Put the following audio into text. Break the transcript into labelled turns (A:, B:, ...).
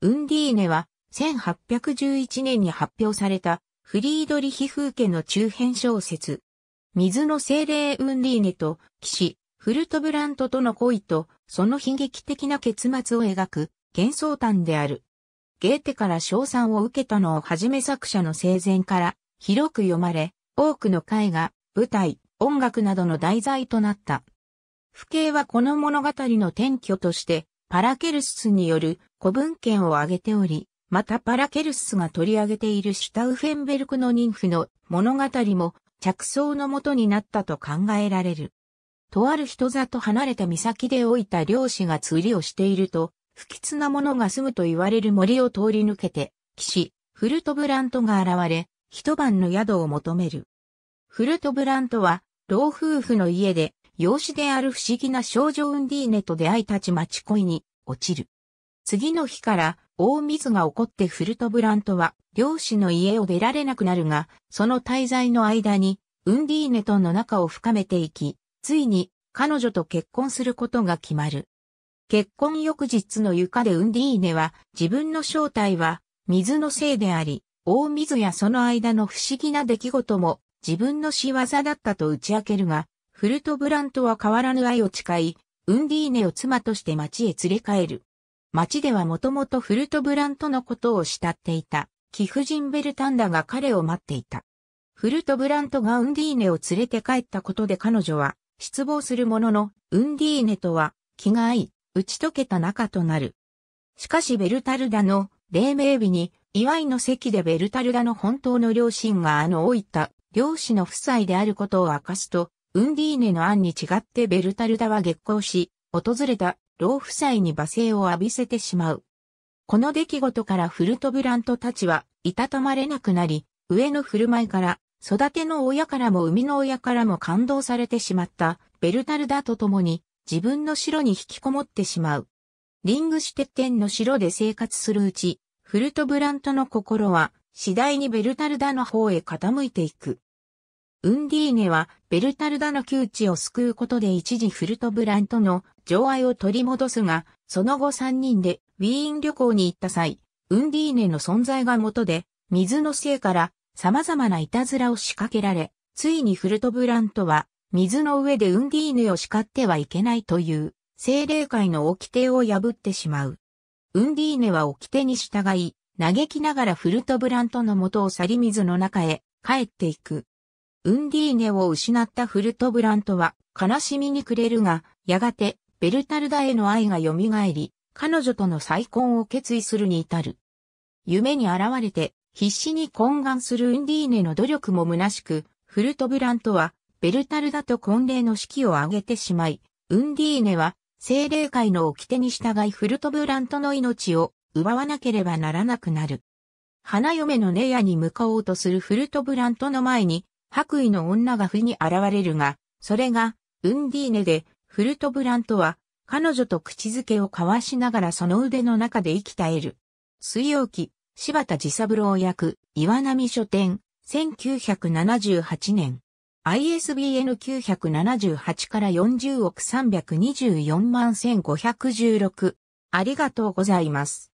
A: ウンディーネは1811年に発表されたフリードリヒ風家の中編小説。水の精霊ウンディーネと騎士フルトブラントとの恋とその悲劇的な結末を描く幻想譚である。ゲーテから賞賛を受けたのをはじめ作者の生前から広く読まれ、多くの絵画、舞台、音楽などの題材となった。父兄はこの物語の転居としてパラケルスによる古文献を挙げており、またパラケルスが取り上げているシュタウフェンベルクの妊婦の物語も着想のもとになったと考えられる。とある人里離れた岬で老いた漁師が釣りをしていると、不吉なものが住むと言われる森を通り抜けて、騎士、フルトブラントが現れ、一晩の宿を求める。フルトブラントは、老夫婦の家で、養子である不思議な少女ウンディーネと出会いたち待ち恋に、落ちる。次の日から大水が起こってフルトブラントは漁師の家を出られなくなるが、その滞在の間にウンディーネとの仲を深めていき、ついに彼女と結婚することが決まる。結婚翌日の床でウンディーネは自分の正体は水のせいであり、大水やその間の不思議な出来事も自分の仕業だったと打ち明けるが、フルトブラントは変わらぬ愛を誓い、ウンディーネを妻として町へ連れ帰る。町ではもともとフルトブラントのことを慕っていた、貴婦人ベルタンダが彼を待っていた。フルトブラントがウンディーネを連れて帰ったことで彼女は失望するものの、ウンディーネとは気が合い、打ち解けた仲となる。しかしベルタルダの黎明日に祝いの席でベルタルダの本当の両親があの老いた漁師の夫妻であることを明かすと、ウンディーネの案に違ってベルタルダは激高し、訪れた老夫妻に罵声を浴びせてしまう。この出来事からフルトブラントたちはいたたまれなくなり、上の振る舞いから、育ての親からも生みの親からも感動されてしまったベルタルダと共に自分の城に引きこもってしまう。リングシュテッテンの城で生活するうち、フルトブラントの心は次第にベルタルダの方へ傾いていく。ウンディーネはベルタルダの窮地を救うことで一時フルトブランとの情愛を取り戻すが、その後3人でウィーン旅行に行った際、ウンディーネの存在が元で、水のせいから様々ないたずらを仕掛けられ、ついにフルトブラントは水の上でウンディーネを叱ってはいけないという精霊界の掟を破ってしまう。ウンディーネは掟に従い、嘆きながらフルトブラントの元を去り水の中へ帰っていく。ウンディーネを失ったフルトブラントは悲しみに暮れるが、やがてベルタルダへの愛が蘇り、彼女との再婚を決意するに至る。夢に現れて必死に懇願するウンディーネの努力も虚しく、フルトブラントはベルタルダと婚礼の式を挙げてしまい、ウンディーネは精霊界の掟に従いフルトブラントの命を奪わなければならなくなる。花嫁のネアに向かおうとするフルトブラントの前に、白衣の女が不に現れるが、それが、ウンディーネで、フルトブラントは、彼女と口づけを交わしながらその腕の中で生き絶える。水曜期、柴田治三郎役、岩波書店、1978年。ISBN 978から40億324万1516。ありがとうございます。